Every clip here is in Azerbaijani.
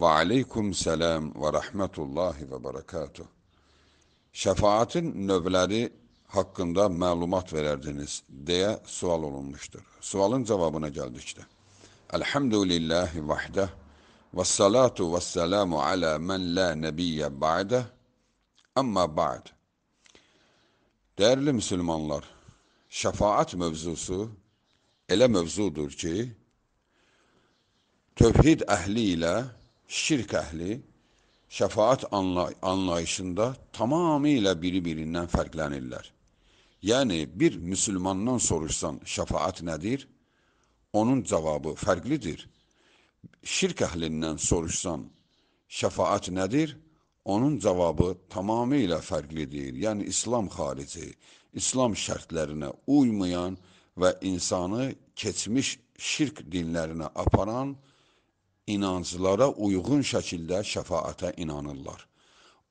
Ve aleyküm selam ve rahmetullahi ve berekatuh. Şefaatin növləri hakkında məlumat vererdiniz diye sual olunmuştur. Sualın cevabına geldikçe. Elhamdülillahi vahdah ve salatu ve selamu ala men la nebiyye ba'dah amma ba'd. Değerli Müslümanlar, şefaat mevzusu ele mevzudur ki, tövhid əhli ilə şirk əhli şəfaət anlay anlayışında tamamilə biri-birindən fərqlənirlər. Yəni, bir müsülmandan soruşsan şəfaət nədir? Onun cavabı fərqlidir. Şirk əhlindən soruşsan şəfaət nədir? Onun cavabı tamamilə fərqlidir. Yəni, İslam xarici, İslam şərtlərinə uymayan və insanı keçmiş şirk dinlərinə aparan, inanclara uyğun şəkildə şəfaətə inanırlar.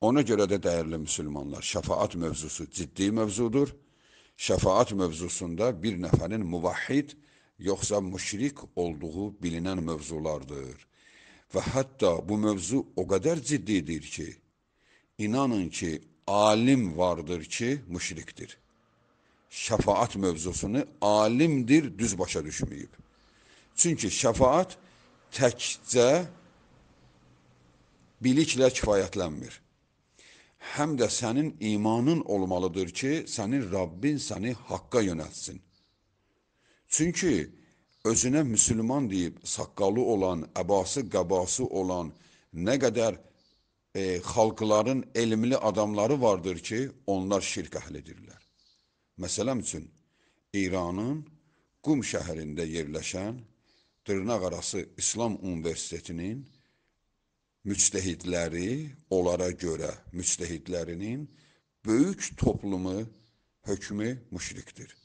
Ona görə də dəyərli müsəlmanlar, şəfaət mövzusu ciddi mövzudur. Şəfaət mövzusunda bir nəfərin muvahhid yoxsa müşrik olduğu bilinən mövzulardır. Və hətta bu mövzu o qədər ciddidir ki, inanın ki, alim vardır ki, müşrikdir. Şəfaət mövzusunu alimdir, düz başa düşməyib. Çünki şəfaət təkcə biliklə kifayətlənmir. Həm də sənin imanın olmalıdır ki, sənin Rabbin səni haqqa yönətsin. Çünki özünə müsəlman deyib saqqalı olan, əbası, qəbası olan nə qədər e, xalqların elmli adamları vardır ki, onlar şirk əhlidirlər. Məsələn üçün İranın Qum şəhərində yerləşən Dırnaqarası İslam Universitetinin müctəhidləri onlara görə müctəhidlərinin böyük toplumu hökmü müşrikdir.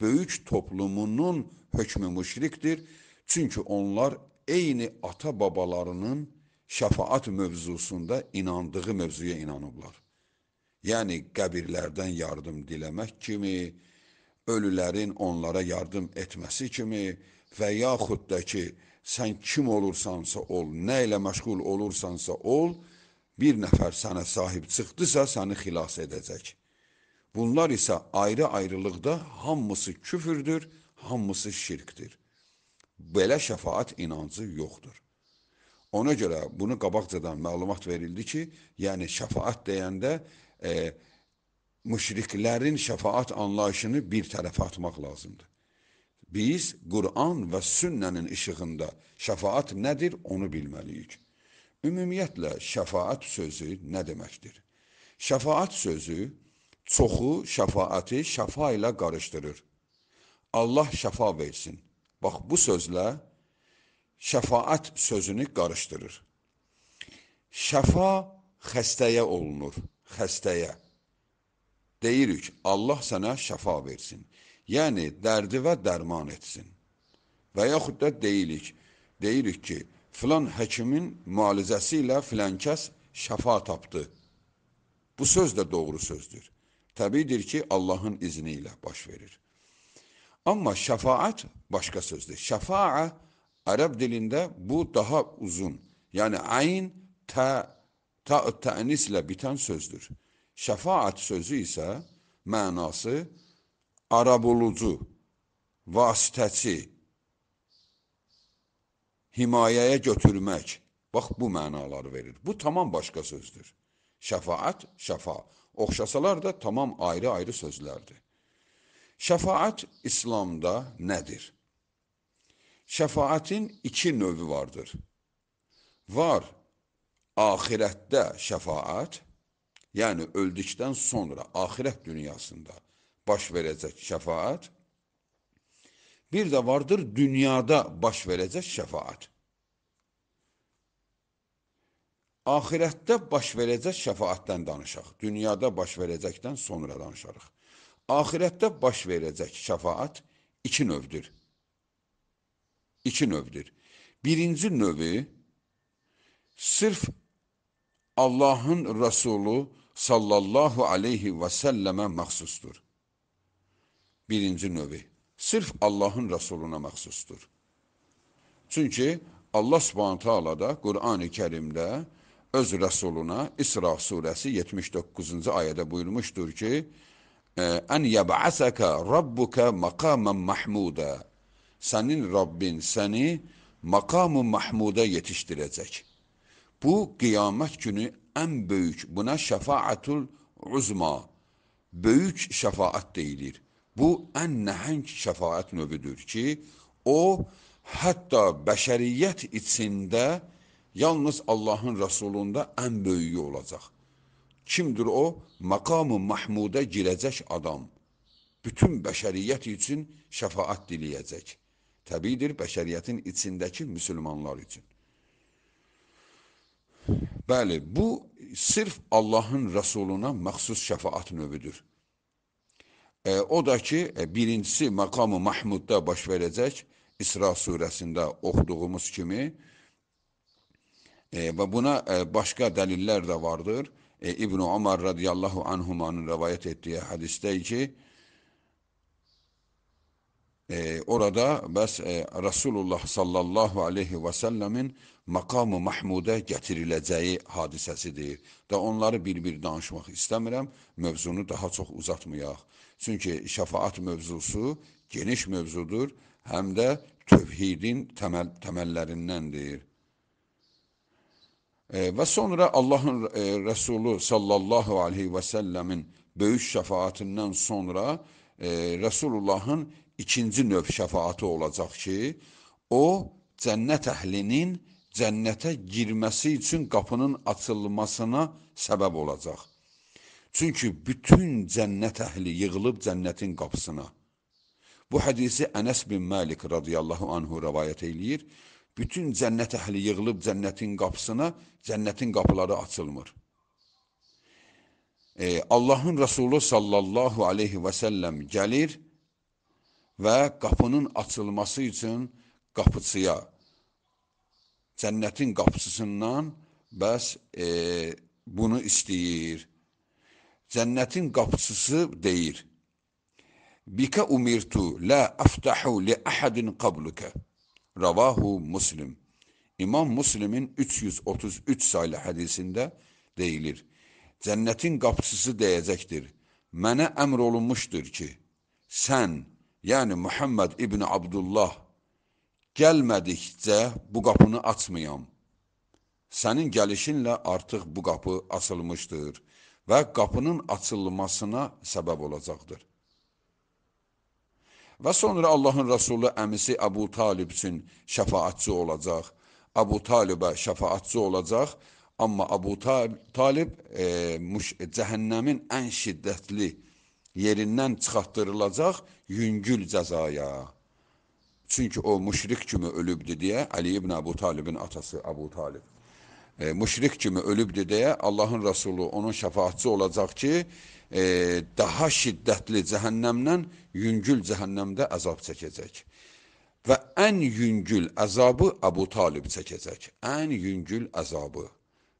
Böyük toplumunun hökmü müşrikdir. Çünki onlar eyni ata babalarının şəfaat mövzusunda inandığı mövzuya inanıblar. Yəni qəbirlərdən yardım diləmək kimi, ölülərin onlara yardım etməsi kimi, və yaxud da ki, sən kim olursansa ol, nə ilə məşğul olursansa ol, bir nəfər sənə sahib çıxdısa, səni xilas edəcək. Bunlar isə ayrı-ayrılıqda hamısı küfürdür, hamısı şirkdir. Belə şəfaət inancı yoxdur. Ona görə bunu qabaqcadan məlumat verildi ki, yəni şəfaət deyəndə e, müşriklərin şəfaət anlayışını bir tərəfə atmaq lazımdır. Biz Qur'an və sünnənin işığında şəfaət nədir, onu bilməliyik. Ümumiyyətlə, şəfaət sözü nə deməkdir? Şəfaət sözü çoxu şəfaəti şəfa ilə qarışdırır. Allah şəfa versin. Bax, bu sözlə şəfaət sözünü qarışdırır. Şəfa xəstəyə olunur, xəstəyə. Deyirik, Allah sənə şəfa versin. Yəni dərdi və dərman etsin. Və yaxud da deyilik, deyirik ki, filan həkimin müalicəsi ilə filan kəs şəfa tapdı. Bu söz də doğru sözdür. Təbiidir ki, Allahın izni ilə baş verir. Amma şəfaət başqa sözdür. Şəfaə ərəb dilində bu daha uzun. Yəni ayn tə ta tənislə bitən sözdür. Şəfaət sözü isə mənası arabulucu, vasitəçi, himayəyə götürmək. Bax, bu mənalar verir. Bu tamam başqa sözdür. Şəfaət, şəfa. Oxşasalar da tamam ayrı-ayrı sözlərdir. Şəfaət İslamda nədir? Şəfaətin iki növü vardır. Var axirətdə şəfaət, yəni öldükdən sonra, axirət dünyasında – baş verəcək şəfaət. Bir də vardır dünyada baş verəcək şəfaət. Axirətdə baş verəcək şəfaətdən danışaq. Dünyada baş verəcəkdən sonra danışarıq. Axirətdə baş verəcək şəfaət iki növdür. İki növdür. Birinci növü sırf Allahın Rəsulu sallallahu aleyhi və səlləmə məxsusdur birinci növü sırf Allahın Rəsuluna məxsusdur. Çünki Allah Subhanahu taala da Qurani-Kərimdə öz Rəsuluna İsra surəsi 79-cu ayədə buyurmuşdur ki: "Ən yeb'asaka rabbuka maqaman mahmuda." Sənin Rabbin səni maqamı mahmuda yetişdirəcək. Bu qiyamət günü ən böyük, buna şəfaatul uzma, böyük şəfaat deyilir. Bu ən nəhəng şəfaət növüdür ki, o hətta bəşəriyyət içində yalnız Allahın rəsulunda ən böyüyü olacaq. Kimdir o? Məqam-ı Mahmudə girəcək adam. Bütün bəşəriyyət üçün şəfaət diləyəcək. Təbiidir bəşəriyyətin içindəki müsəlmanlar üçün. Bəli, bu sırf Allahın rəsuluna məxsus şəfaət növüdür. E, o da ki, e, birincisi maqamı Mahmudda baş verəcək, İsra surəsində oxuduğumuz kimi. E, və buna e, başqa dəlillər də vardır. E, İbn Ömər radiyallahu anhumanın rivayet etdiyi hədisdə ki, e, orada bəs e, Rasulullah sallallahu aleyhi və səlləmin maqamı Mahmudə gətiriləcəyi hadisəsidir. Da onları bir-bir danışmaq istəmirəm, mövzunu daha çox uzatmayaq. Çünki şəfaət mövzusu geniş mövzudur, həm də tövhidin təməl, təməllərindəndir. E, və sonra Allahın e, Rəsulu sallallahu aleyhi və səlləmin böyük şəfaətindən sonra e, Rəsulullahın ikinci növ şəfaəti olacaq ki, o cənnət əhlinin cənnətə girməsi üçün qapının açılmasına səbəb olacaq. Çünki bütün cənnət əhli yığılıb cənnətin qapısına. Bu hədisi Ənəs bin Məlik radiyallahu anhu rəvayət eləyir. Bütün cənnət əhli yığılıb cənnətin qapısına, cənnətin qapıları açılmır. E, Allahın Rəsulu sallallahu aleyhi və səlləm gəlir və qapının açılması üçün qapıçıya, cənnətin qapısından bəs e, bunu istəyir cennetin kapısısı değil. Bike umirtu la aftahu li ahadin kabluke. Ravahu Muslim. İmam Muslim'in 333 sayılı hadisinde deyilir. Cennetin kapısısı deyəcəkdir. Mənə əmr olunmuşdur ki, sən, yəni Muhammed İbni Abdullah gəlmədikcə bu qapını açmayam. Sənin gəlişinlə artıq bu qapı açılmışdır və qapının açılmasına səbəb olacaqdır. Və sonra Allahın Rəsulu əmisi Əbu Talib üçün şəfaatçı olacaq. Əbu Talibə şəfaatçı olacaq, amma Əbu Talib e, cəhənnəmin ən şiddətli yerindən çıxartdırılacaq yüngül cəzaya. Çünki o müşrik kimi ölübdü deyə Əli ibn Əbu Talibin atası Əbu Talib e, müşrik kimi ölübdür deyə Allahın Rəsulu onun şəfaatçı olacaq ki, e, daha şiddətli cəhənnəmdən yüngül cəhənnəmdə əzab çəkəcək. Və ən yüngül əzabı Əbu Talib çəkəcək. Ən yüngül əzabı.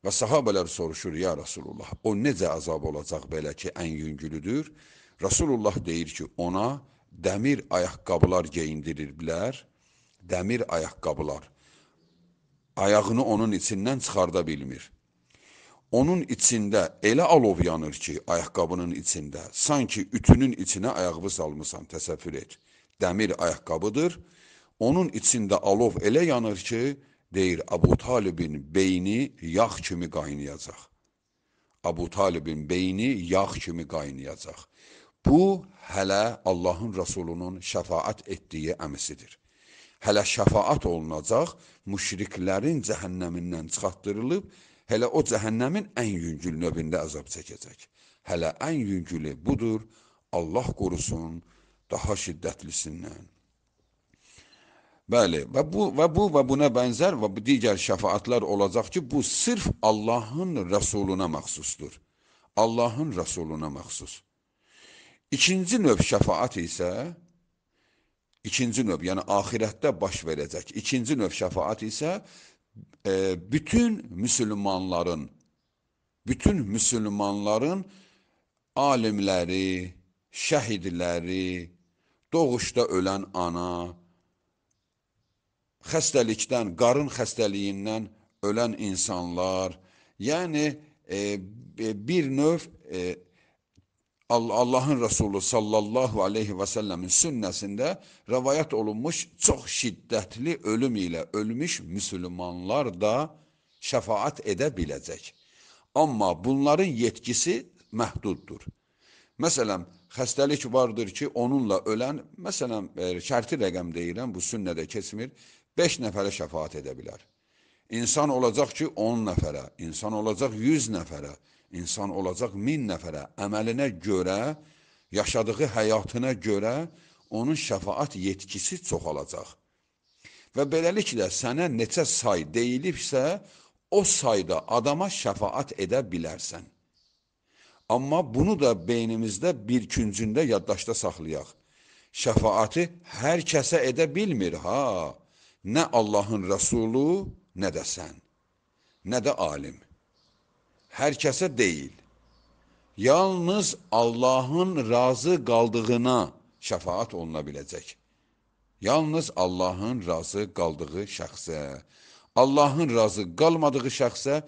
Və sahabələr soruşur, ya Rasulullah, o necə əzab olacaq belə ki, ən yüngülüdür? Rasulullah deyir ki, ona dəmir ayaqqabılar geyindirirlər, dəmir ayaqqabılar ayağını onun içindən çıxarda bilmir. Onun içində elə alov yanır ki, ayaqqabının içində, sanki ütünün içinə ayağını salmısan, təsəvvür et. Dəmir ayaqqabıdır, onun içində alov elə yanır ki, deyir, Abu Talibin beyni yağ kimi qaynayacaq. Abu Talibin beyni yağ kimi qaynayacaq. Bu, hələ Allahın Rasulunun şəfaət etdiyi əmisidir hələ şəfaət olunacaq, müşriklərin cəhənnəmindən çıxartdırılıb, hələ o cəhənnəmin ən yüngül növündə əzab çəkəcək. Hələ ən yüngülü budur, Allah qorusun daha şiddətlisindən. Bəli, və bu və bu və buna bənzər və bu digər şəfaətlər olacaq ki, bu sırf Allahın rəsuluna məxsusdur. Allahın rəsuluna məxsus. İkinci növ şəfaət isə İkinci növ, yəni axirətdə baş verəcək. İkinci növ şəfaət isə e, bütün müsəlmanların, bütün müsəlmanların alimləri, şəhidləri, doğuşda ölən ana, xəstəlikdən, qarın xəstəliyindən ölən insanlar, yəni e, bir növ e, Allahın Resulü sallallahu aleyhi və səlləmin sünnəsində rəvayət olunmuş çox şiddətli ölüm ilə ölmüş müsəlmanlar da şəfaət edə biləcək. Amma bunların yetkisi məhduddur. Məsələn, xəstəlik vardır ki, onunla ölən, məsələn, e, şərti rəqəm deyirəm, bu sünnədə keçmir, 5 nəfərə şəfaət edə bilər. İnsan olacaq ki, 10 nəfərə, insan olacaq 100 nəfərə, insan olacaq min nəfərə, əməlinə görə, yaşadığı həyatına görə onun şəfaat yetkisi çoxalacaq. Və beləliklə sənə neçə say deyilibsə, o sayda adama şəfaat edə bilərsən. Amma bunu da beynimizdə bir küncündə yaddaşda saxlayaq. Şəfaati hər kəsə edə bilmir ha. Nə Allahın Rəsulu, nə də sən, nə də alim hər kəsə deyil, yalnız Allahın razı qaldığına şəfaat oluna biləcək. Yalnız Allahın razı qaldığı şəxsə, Allahın razı qalmadığı şəxsə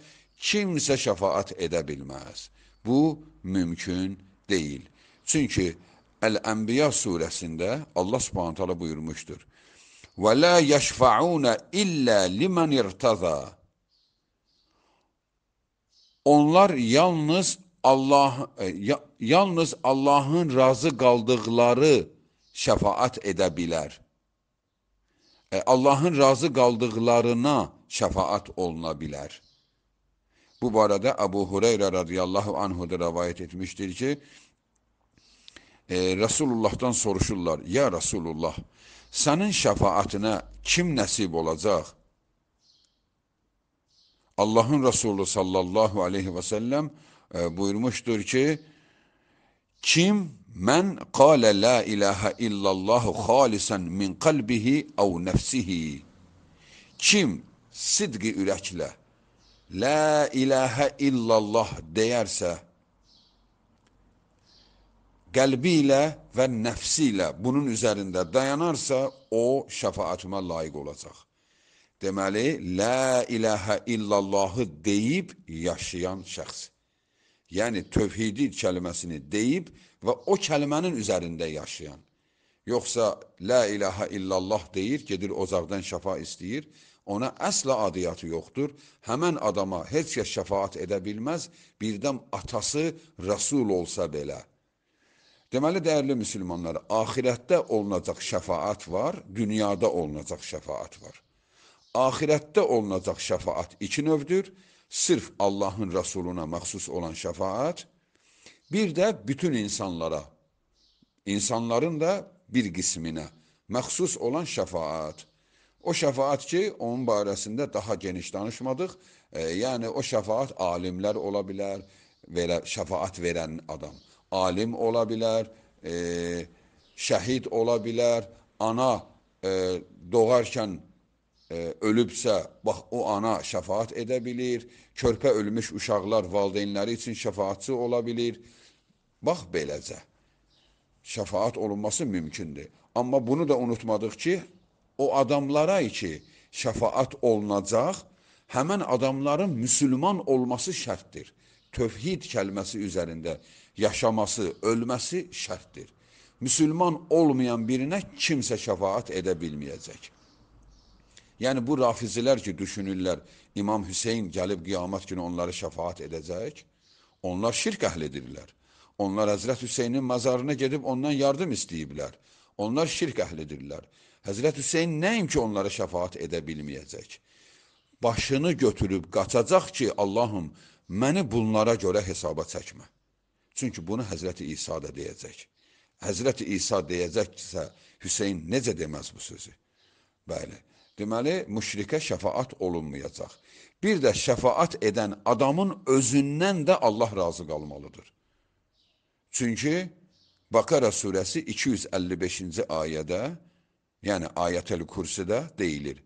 kimsə şəfaat edə bilməz. Bu, mümkün deyil. Çünki Əl-Ənbiya surəsində Allah subhanətələ buyurmuşdur. Və lə yəşfəunə illə limən irtəzə Onlar yalnız Allah e, yalnız Allahın razı qaldıqları şəfaət edə bilər. E, Allahın razı qaldıqlarına şəfaət oluna bilər. Bu barədə Əbu Hüreyrə radiyallahu anhu da rəvayət etmişdir ki, e, Resulullahdan soruşurlar, Ya Resulullah, sənin şəfaətinə kim nəsib olacaq? Allah'ın Resulü sallallahu aleyhi ve sellem e, buyurmuştur ki kim men kâle la ilahe illallahu halisen min kalbihi ev nefsihi kim sidqi ürəklə la ilahe illallah deyərsə qəlbi ilə və nəfsi ilə bunun üzərində dayanarsa o şəfaətimə layiq olacaq. Deməli, la ilahə illallahı deyib yaşayan şəxs. Yəni, tövhidi kəlməsini deyib və o kəlmənin üzərində yaşayan. Yoxsa, la ilahə illallah deyir, gedir ocaqdan şəfa istəyir, ona əslə adiyyatı yoxdur. Həmən adama heç kəs şəfaat edə bilməz, birdən atası rəsul olsa belə. Deməli, dəyərli müsəlmanlar, axirətdə olunacaq şəfaat var, dünyada olunacaq şəfaat var. Ahirətdə olunacaq şəfaət iki növdür. Sırf Allahın Rəsuluna məxsus olan şəfaət, bir də bütün insanlara, insanların da bir qisminə məxsus olan şəfaət. O şəfaət ki, onun barəsində daha geniş danışmadıq. E, yəni o şəfaət alimlər ola bilər, verə, şəfaət verən adam. Alim ola bilər, e, şəhid ola bilər, ana e, doğarkən e, ölübsə, bax o ana şəfaət edə bilir. Körpə ölmüş uşaqlar valideynləri üçün şəfaətçi ola bilir. Bax beləcə. Şəfaət olunması mümkündür. Amma bunu da unutmadıq ki, o adamlara ki, şəfaət olunacaq, həmən adamların müsəlman olması şərtdir. Tövhid kəlməsi üzərində yaşaması, ölməsi şərtdir. Müsəlman olmayan birinə kimsə şəfaət edə bilməyəcək. Yəni bu rafizilər ki, düşünürlər İmam Hüseyn gəlib qiyamət günü onları şəfaət edəcək, onlar şirk əhlidirlər. Onlar Həzrət Hüseynin məzarına gedib ondan yardım istəyiblər. Onlar şirk əhlidirlər. Həzrət Hüseyn nəinki onlara şəfaət edə bilməyəcək. Başını götürüb qaçacaq ki, Allahım, məni bunlara görə hesaba çəkmə. Çünki bunu Həzrəti İsa da deyəcək. Həzrəti İsa deyəcəksə, Hüseyn necə deməz bu sözü? Bəli deməli, müşrikə şəfaat olunmayacaq. Bir də şəfaat edən adamın özündən də Allah razı qalmalıdır. Çünki Bakara surəsi 255-ci ayədə, yəni ayətəl kürsüdə deyilir.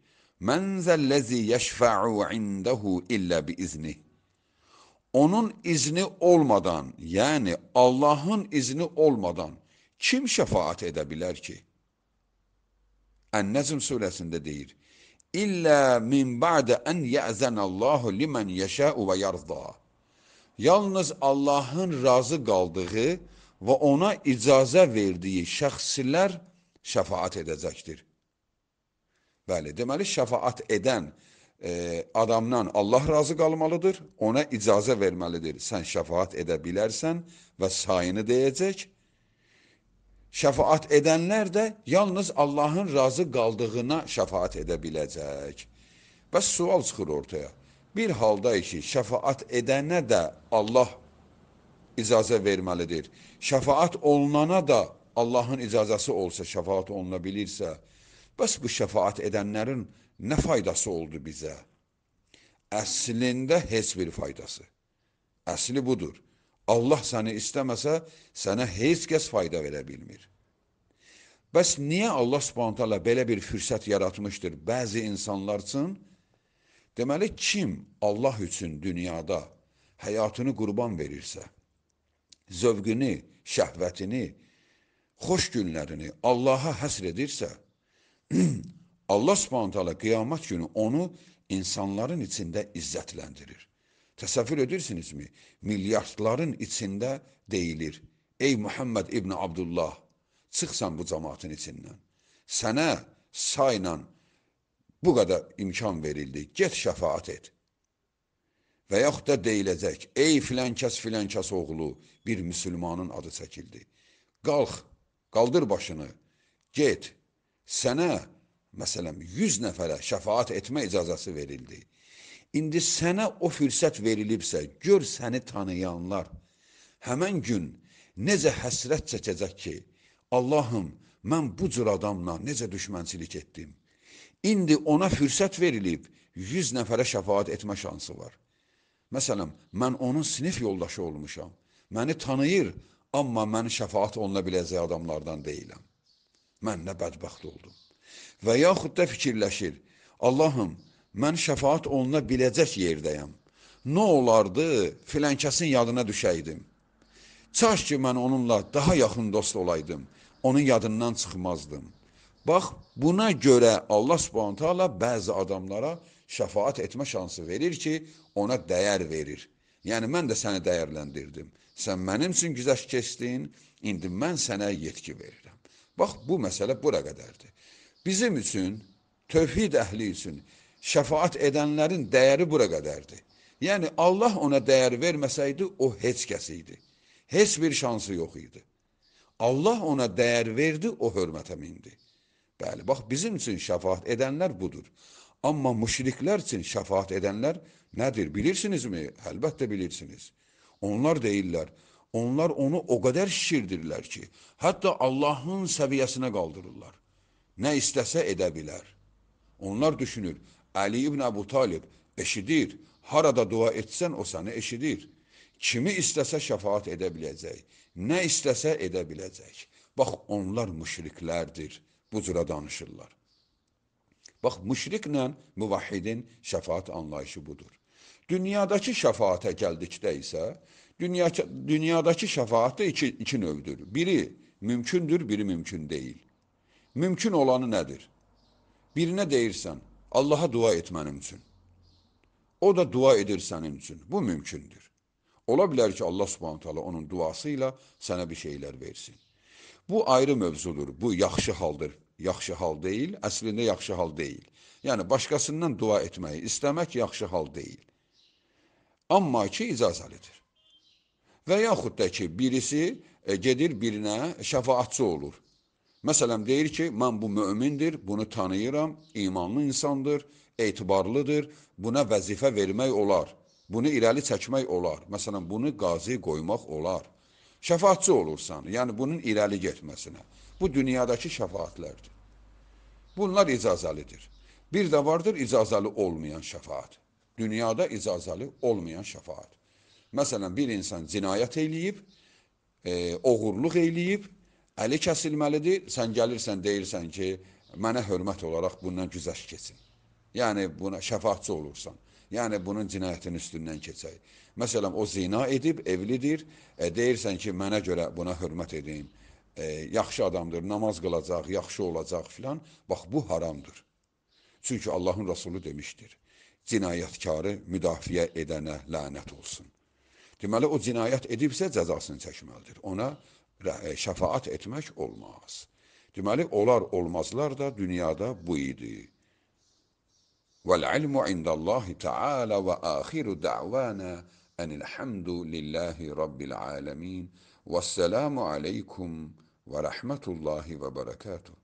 Mən zəlləzi yəşfə'u indəhu illə bi izni. Onun izni olmadan, yəni Allahın izni olmadan kim şəfaat edə bilər ki? Ən-Nəzm surəsində deyir. İllə min ba'də ən yəzənəllahu limən yəşəu və yarda. Yalnız Allahın razı qaldığı və ona icazə verdiyi şəxslər şəfaət edəcəkdir. Bəli, deməli şəfaət edən e, adamdan Allah razı qalmalıdır, ona icazə verməlidir. Sən şəfaət edə bilərsən və sayını deyəcək şəfaat edənlər də yalnız Allahın razı qaldığına şəfaat edə biləcək. Bəs sual çıxır ortaya. Bir halda ki, şəfaat edənə də Allah icazə verməlidir. Şəfaat olunana da Allahın icazəsi olsa, şəfaat oluna bilirsə, bəs bu şəfaat edənlərin nə faydası oldu bizə? Əslində heç bir faydası. Əsli budur. Allah səni istəməsə, sənə heç kəs fayda verə bilmir. Bəs niyə Allah subhanətələ belə bir fürsət yaratmışdır bəzi insanlar üçün? Deməli, kim Allah üçün dünyada həyatını qurban verirsə, zövqünü, şəhvətini, xoş günlərini Allaha həsr edirsə, Allah subhanətələ qiyamət günü onu insanların içində izzətləndirir. Təsəvvür edirsinizmi? Milyardların içində deyilir, ey Muhammed İbn Abdullah, çıxsan bu cəmatın içindən. Sənə sayla bu qədər imkan verildi, get şəfaat et. Və yaxud da deyiləcək, ey filan kəs, filan kəs oğlu, bir müsəlmanın adı çəkildi. Qalx, qaldır başını, get, sənə, məsələn, 100 nəfərə şəfaat etmə icazəsi verildi. İndi sənə o fürsət verilibsə, gör səni tanıyanlar həmən gün necə həsrət çəkəcək ki, Allahım, mən bu cür adamla necə düşmənçilik etdim. İndi ona fürsət verilib, 100 nəfərə şəfaat etmə şansı var. Məsələn, mən onun sinif yoldaşı olmuşam. Məni tanıyır, amma mən şəfaat oluna biləcək adamlardan deyiləm. Mən nə bədbəxt oldum. Və yaxud da fikirləşir, Allahım, mən şəfaət oluna biləcək yerdəyəm. Nə olardı, filənkəsin yadına düşəydim. Çaş ki, mən onunla daha yaxın dost olaydım, onun yadından çıxmazdım. Bax, buna görə Allah subhanətə Allah bəzi adamlara şəfaət etmə şansı verir ki, ona dəyər verir. Yəni, mən də səni dəyərləndirdim. Sən mənim üçün güzəş keçdin, indi mən sənə yetki verirəm. Bax, bu məsələ bura qədərdir. Bizim üçün, tövhid əhli üçün şəfaət edənlərin dəyəri bura qədərdir. Yəni Allah ona dəyər verməsəydi, o heç kəs idi. Heç bir şansı yox idi. Allah ona dəyər verdi, o hörmətə mindi. Bəli, bax bizim üçün şəfaət edənlər budur. Amma müşriklər üçün şəfaət edənlər nədir bilirsinizmi? Əlbəttə bilirsiniz. Onlar deyirlər, onlar onu o qədər şişirdirlər ki, hətta Allahın səviyyəsinə qaldırırlar. Nə istəsə edə bilər. Onlar düşünür, Əli ibn Əbu Talib eşidir. Harada dua etsən o səni eşidir. Kimi istəsə şəfaat edə biləcək. Nə istəsə edə biləcək. Bax onlar müşriklərdir. Bu cürə danışırlar. Bax müşriklə müvahhidin şəfaat anlayışı budur. Dünyadakı şəfaətə gəldikdə isə dünya, dünyadakı şəfaət də iki, iki növdür. Biri mümkündür, biri mümkün deyil. Mümkün olanı nədir? Birinə deyirsən, Allaha dua et mənim üçün. O da dua edir sənin üçün. Bu mümkündür. Ola bilər ki, Allah subhanahu teala onun duası ilə sənə bir şeylər versin. Bu ayrı mövzudur. Bu yaxşı haldır. Yaxşı hal deyil, əslində yaxşı hal deyil. Yəni başqasından dua etməyi istəmək yaxşı hal deyil. Amma ki, icazəlidir. Və yaxud da ki, birisi e, gedir birinə şəfaatçı olur. Məsələn, deyir ki, mən bu mömindir, bunu tanıyıram, imanlı insandır, etibarlıdır, buna vəzifə vermək olar, bunu irəli çəkmək olar. Məsələn, bunu qazi qoymaq olar. Şəfaatçı olursan, yəni bunun irəli getməsinə. Bu dünyadakı şəfaatlərdir. Bunlar icazəlidir. Bir də vardır icazəli olmayan şəfaat. Dünyada icazəli olmayan şəfaat. Məsələn, bir insan cinayət eləyib, e, oğurluq eləyib, əli kəsilməlidir, sən gəlirsən deyirsən ki, mənə hörmət olaraq bundan güzəş keçin. Yəni buna şəfaatçı olursan. Yəni bunun cinayətin üstündən keçək. Məsələn, o zina edib, evlidir, e, deyirsən ki, mənə görə buna hörmət edin. E, yaxşı adamdır, namaz qılacaq, yaxşı olacaq filan. Bax bu haramdır. Çünki Allahın Rasulu demişdir. Cinayətkarı müdafiə edənə lənət olsun. Deməli o cinayət edibsə cəzasını çəkməlidir. Ona şəfaat etmək olmaz. Deməli, olar olmazlar da dünyada bu idi. وَالْعِلْمُ عِنْدَ اللّٰهِ تَعَالَى وَآخِرُ دَعْوَانَا أَنِ الْحَمْدُ لِلَّهِ رَبِّ الْعَالَمِينَ وَالسَّلَامُ عَلَيْكُمْ وَرَحْمَةُ اللّٰهِ وَبَرَكَاتُهُ